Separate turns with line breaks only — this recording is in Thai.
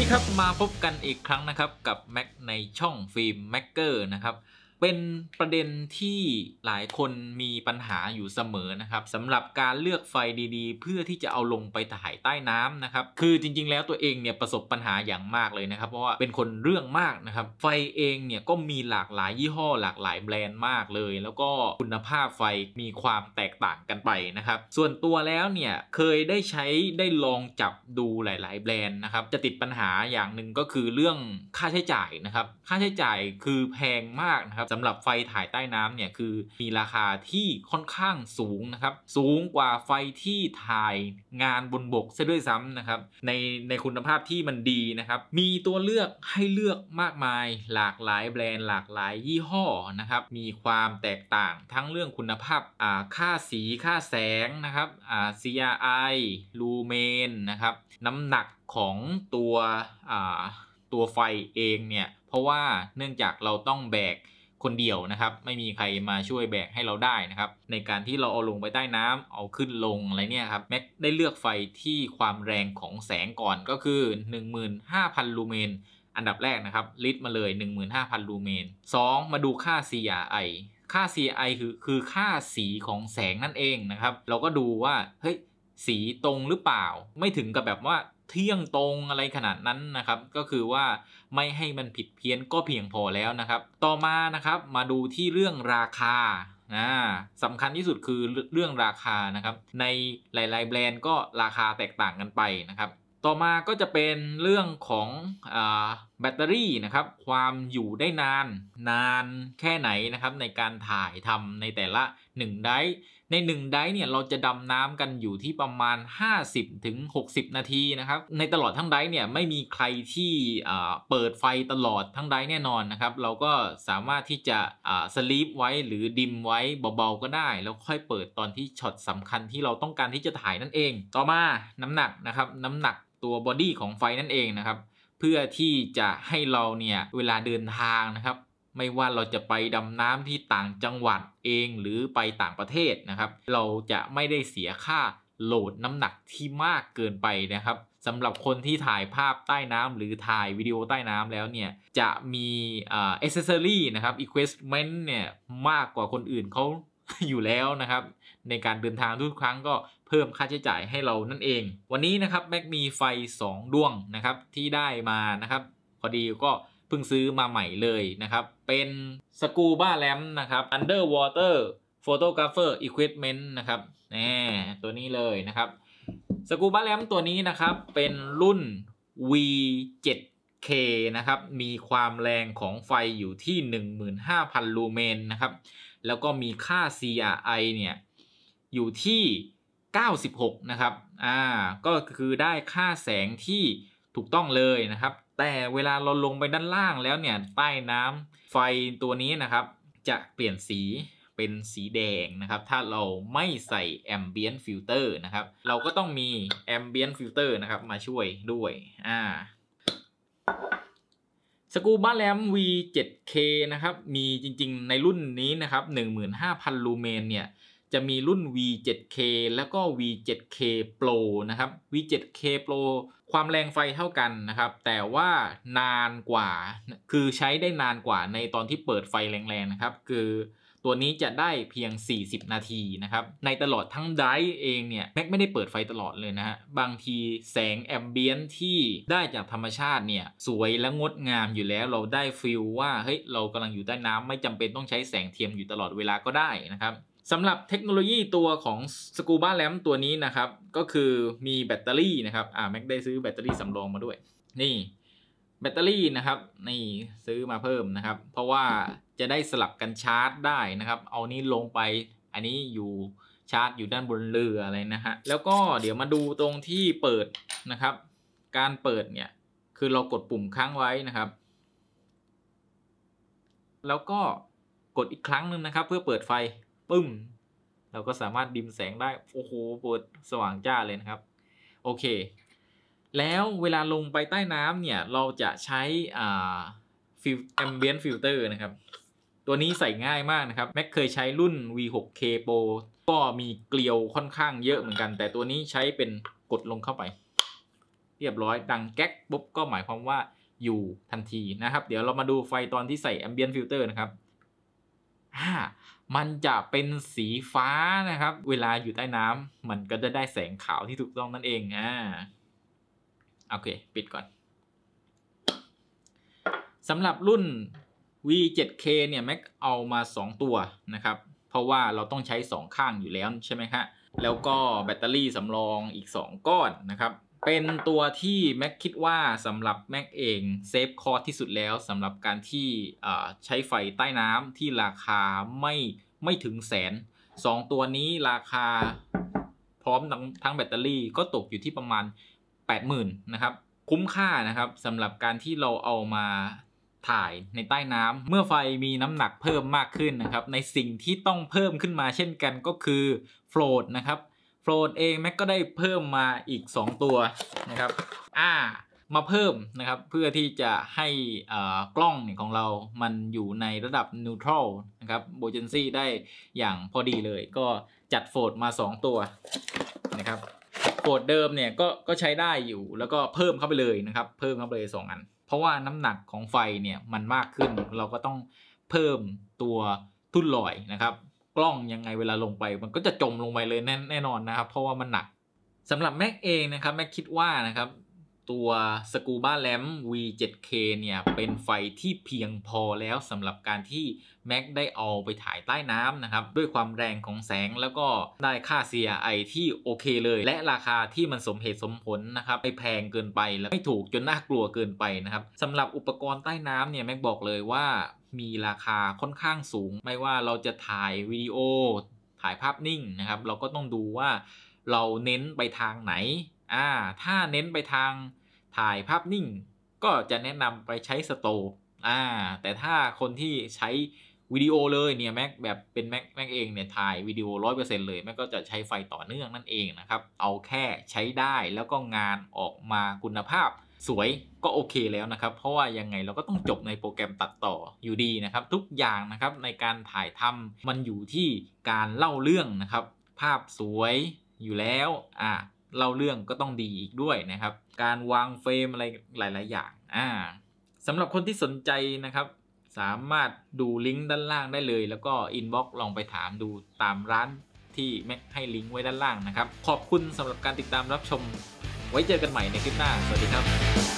วัสดีครับ มาพบกันอีกครั้งนะครับกับแม็กในช่องฟิล์มแม็กเกอร์นะครับเป็นประเด็นที่หลายคนมีปัญหาอยู่เสมอนะครับสำหรับการเลือกไฟดีๆ เพื่อที่จะเอาลงไปถ่ายใต้น้ำนะครับ คือจริง ๆแล้วตัวเองเนี่ยประสบปัญหาอย่างมากเลยนะครับ เพราะว่าเป็นคนเรื่องมากนะครับ ไฟเองเนี่ยก็มีหลากหลายยี่ห้อหลากหลายแบรนด์มากเลย แล้วก็คุณภาพไฟมีความแตกต่างกันไปนะครับ ส่วนตัวแล้วเนี่ยเคยได้ใช้ได้ลองจับดูหลายๆ แบรนด์นะครับ จะติดปัญหาอย่างหนึ่งก็คือเรื่องค่าใช้จ่ายนะครับ ค่าใช้จ่ายคือแพงมากนะครับสำหรับไฟถ่ายใต้น้ำเนี่ยคือมีราคาที่ค่อนข้างสูงนะครับสูงกว่าไฟที่ถ่ายงานบนบกซะด้วยซ้ำนะครับในในคุณภาพที่มันดีนะครับ มีตัวเลือกให้เลือกมากมายหลากหลายแบรนด์หลากหลายยี่ห้อนะครับ มีความแตกต่างทั้งเรื่องคุณภาพอ่าค่าสีค่าแสงนะครับอ่า CRI ลูเมนนะครับน้ำหนักของตัวอ่าตัวไฟเองเนี่ยเพราะว่าเนื่องจากเราต้องแบกคนเดียวนะครับ ไม่มีใครมาช่วยแบกให้เราได้นะครับในการที่เราเอาลงไปใต้น้ำเอาขึ้นลงอะไรเนี่ยครับแม็กได้เลือกไฟที่ความแรงของแสงก่อนก็คือ 15,000ลูเมน อันดับแรกนะครับลิตรมาเลย 15,000ลูเมน 2 มาดูค่า CRI ค่า CRI คือคือค่าสีของแสงนั่นเองนะครับ เราก็ดูว่าเฮ้ยสีตรงหรือเปล่าไม่ถึงกับแบบว่าเที่ยงตรงอะไรขนาดนั้นนะครับก็คือว่าไม่ให้มันผิดเพี้ยนก็เพียงพอแล้วนะครับ ต่อมานะครับมาดูที่เรื่องราคาสำคัญที่สุดคือเรื่องราคานะครับในหลายๆแบรนด์ก็ราคาแตกต่างกันไปนะครับต่อมาก็จะเป็นเรื่องของอแบตเตอรี่นะครับความอยู่ได้นาน นานแค่ไหนนะครับในการถ่ายทำในแต่ละ 1 ไดใน 1 ไดเนี่ยเราจะดำน้ำกันอยู่ที่ประมาณ 50-60ถึงนาทีนะครับในตลอดทั้งไดเนี่ยไม่มีใครที่เปิดไฟตลอดทั้งไดแน่นอนนะครับ เราก็สามารถที่จะสลีปไว้หรือดิมไว้เบาๆก็ได้ แล้วค่อยเปิดตอนที่ช็อตสำคัญที่เราต้องการที่จะถ่ายนั่นเอง ต่อมาน้ำหนักนะครับ น้ำหนักตัวบอดี้ของไฟนั่นเองนะครับเพื่อที่จะให้เราเนี่ยเวลาเดินทางนะครับไม่ว่าเราจะไปดำน้ำที่ต่างจังหวัดเองหรือไปต่างประเทศนะครับ เราจะไม่ได้เสียค่าโหลดน้ำหนักที่มากเกินไปนะครับสำหรับคนที่ถ่ายภาพใต้น้ำหรือถ่ายวิดีโอใต้น้ำแล้วเนี่ยจะมีเอ่อ a c เซอรี่นะครับอุปกรณ์เนี่ยมากกว่าคนอื่นเขาอยู่แล้วนะครับ ในการเดินทางทุกครั้งก็เพิ่มค่าใช้จ่ายให้เรานั่นเอง วันนี้นะครับแม็กมีไฟ2ดวงนะครับที่ได้มานะครับพอดีก็เพิ่งซื้อมาใหม่เลยนะครับ เป็นสกูบ้าแลมนะครับ Underwater Photographer Equipment นะครับแี่ตัวนี้เลยนะครับ สกูบ้าแลมตัวนี้นะครับ เป็นรุ่น V7K นะครับ มีความแรงของไฟอยู่ที่ 15,000ลูเมนนะครับ แล้วก็มีค่า CRI เนี่ย อยู่ที่ 96 นะครับ อ่า ก็คือได้ค่าแสงที่ถูกต้องเลยนะครับแต่เวลาเราลงไปด้านล่างแล้วเนี่ยใต้น้ำไฟตัวนี้นะครับ จะเปลี่ยนสีเป็นสีแดงนะครับ ถ้าเราไม่ใส่ Ambient Filter นะครับ เราก็ต้องมี Ambient Filter นะครับ มาช่วยด้วย อ่า สกูบ้าแลม V7K นะครับ มีจริงๆในรุ่นนี้นะครับ 15,000 ลูเมนเนี่ยจะมีรุ่น V7K แล้วก็ V7K Pro นะครับ V7K Pro ความแรงไฟเท่ากันนะครับ แต่ว่านานกว่า คือใช้ได้นานกว่าในตอนที่เปิดไฟแรงๆนะครับ คือตัวนี้จะได้เพียง 40 นาทีนะครับ ในตลอดทั้งไดเองเนี่ยแม็กไม่ได้เปิดไฟตลอดเลยนะฮะ บางทีแสงแอมเบียนที่ได้จากธรรมชาติเนี่ยสวยและงดงามอยู่แล้วเราได้ฟิลว่าเฮ้ยเรากำลังอยู่ใต้น้ำไม่จำเป็นต้องใช้แสงเทียมอยู่ตลอดเวลาก็ได้นะครับสำหรับเทคโนโลยีตัวของสกูบ้าแลมตัวนี้นะครับ ก็คือมีแบตเตอรี่นะครับอ่าแม็กได้ซื้อแบตเตอรี่สำรองมาด้วย นี่แบตเตอรี่นะครับนี่ซื้อมาเพิ่มนะครับ เพราะว่าจะได้สลับกันชาร์จได้นะครับ เอานี้ลงไปอันนี้อยู่ชาร์จ อยู่ด้านบนเรืออะไรนะฮะแล้วก็เดี๋ยวมาดูตรงที่เปิดนะครับ การเปิดเนี่ยคือเรากดปุ่มค้างไว้นะครับ แล้วก็กดอีกครั้งหนึ่งนะครับ เพื่อเปิดไฟปึ้ม เราก็สามารถดิมแสงได้ โอ้โหเปิดสว่างจ้าเลยนะครับ โอเค แล้วเวลาลงไปใต้น้ำเนี่ย เราจะใช้ อ่าฟิลแอมเบียนฟิลเตอร์นะครับ ตัวนี้ใส่ง่ายมากนะครับแม็กเคยใช้รุ่น V6K Pro ก็มีเกลียวค่อนข้างเยอะเหมือนกัน แต่ตัวนี้ใช้เป็นกดลงเข้าไป เรียบร้อยดังแก๊กปุ๊บก็หมายความว่าอยู่ทันทีนะครับ เดี๋ยวเรามาดูไฟตอนที่ใส่แอมเบียนฟิลเตอร์นะครับมันจะเป็นสีฟ้านะครับ เวลาอยู่ใต้น้ำมันก็จะได้แสงขาวที่ถูกต้องนั่นเองอ่าโอเคปิดก่อนสำหรับรุ่น V7K เนี่ยแม็กเอามา 2 ตัวนะครับ เพราะว่าเราต้องใช้ 2 ข้างอยู่แล้วใช่ไหมฮะแล้วก็แบตเตอรี่สำรองอีก 2 ก้อนนะครับเป็นตัวที่แม็กคิดว่าสำหรับแม็กเองเซฟคอร์ที่สุดแล้วสำหรับการที่ใช้ไฟใต้น้ำที่ราคาไม่ไม่ถึงแสนสองตัวนี้ราคาพร้อมทั้งแบตเตอรี่ก็ตกอยู่ที่ประมาณ80,000 นะครับ คุ้มค่านะครับสำหรับการที่เราเอามาถ่ายในใต้น้ำ เมื่อไฟมีน้ำหนักเพิ่มมากขึ้นนะครับ ในสิ่งที่ต้องเพิ่มขึ้นมา เช่นกันก็คือโฟลดนะครับลดเองแม็กก็ได้เพิ่มมาอีก 2 ตัวนะครับอ่ามาเพิ่มนะครับเพื่อที่จะให้กล้องของเรามันอยู่ในระดับนิวทรัลนะครับโบเจนซี่ได้อย่างพอดีเลย ก็จัดโฟลดมา 2 ตัวนะครับโฟลดเดิมเนี่ยก็ก็ใช้ได้อยู่แล้วก็เพิ่มเข้าไปเลยนะครับเพิ่มเข้าไปเลย2อัน เพราะว่าน้ำหนักของไฟเนี่ยมันมากขึ้นเราก็ต้องเพิ่มตัวทุ่นลอยนะครับกล้องยังไงเวลาลงไปมันก็จะจมลงไปเลยแน่แน่นอนนะครับเพราะว่ามันหนักสำหรับแม็กเองนะครับแม็กคิดว่านะครับ ตัวสกูบ้าแลม V7K เนี่ย เป็นไฟที่เพียงพอแล้วสำหรับการที่แม็กได้เอาไปถ่ายใต้น้ำนะครับ ด้วยความแรงของแสงแล้วก็ได้ค่า CRI ที่โอเคเลย และราคาที่มันสมเหตุสมผลนะครับ ไม่แพงเกินไปและไม่ถูกจนน่ากลัวเกินไปนะครับสำหรับอุปกรณ์ใต้น้ำเนี่ยแม็กบอกเลยว่ามีราคาค่อนข้างสูงไม่ว่าเราจะถ่ายวิดีโอถ่ายภาพนิ่งนะครับเราก็ต้องดูว่าเราเน้นไปทางไหนอ่าถ้าเน้นไปทางถ่ายภาพนิ่ง ก็จะแนะนำไปใช้สโตอ่าแต่ถ้าคนที่ใช้วิดีโอเลยเนี่ยแม็กแบบเป็นแม็กแม็กเองเนี่ยถ่ายวิดีโอร้อยเปอร์เซ็นต์เลยแม็กก็จะใช้ไฟต่อเนื่องนั่นเองนะครับเอาแค่ใช้ได้แล้วก็งานออกมาคุณภาพสวยก็โอเคแล้วนะครับ เพราะว่ายังไงเราก็ต้องจบในโปรแกรมตัดต่ออยู่ดีนะครับทุกอย่างนะครับในการถ่ายทำมันอยู่ที่การเล่าเรื่องนะครับ ภาพสวยอยู่แล้วอ่าเล่าเรื่องก็ต้องดีอีกด้วยนะครับ การวางเฟรมอะไรหลาย ๆ อย่างอ่าสำหรับคนที่สนใจนะครับ สามารถดูลิงก์ด้านล่างได้เลย แล้วก็อินบ็อกซ์ลองไปถามดูตามร้านที่แม็กให้ลิงก์ไว้ด้านล่างนะครับขอบคุณสำหรับการติดตามรับชมไว้เจอกันใหม่ในคลิปหน้า สวัสดีครับ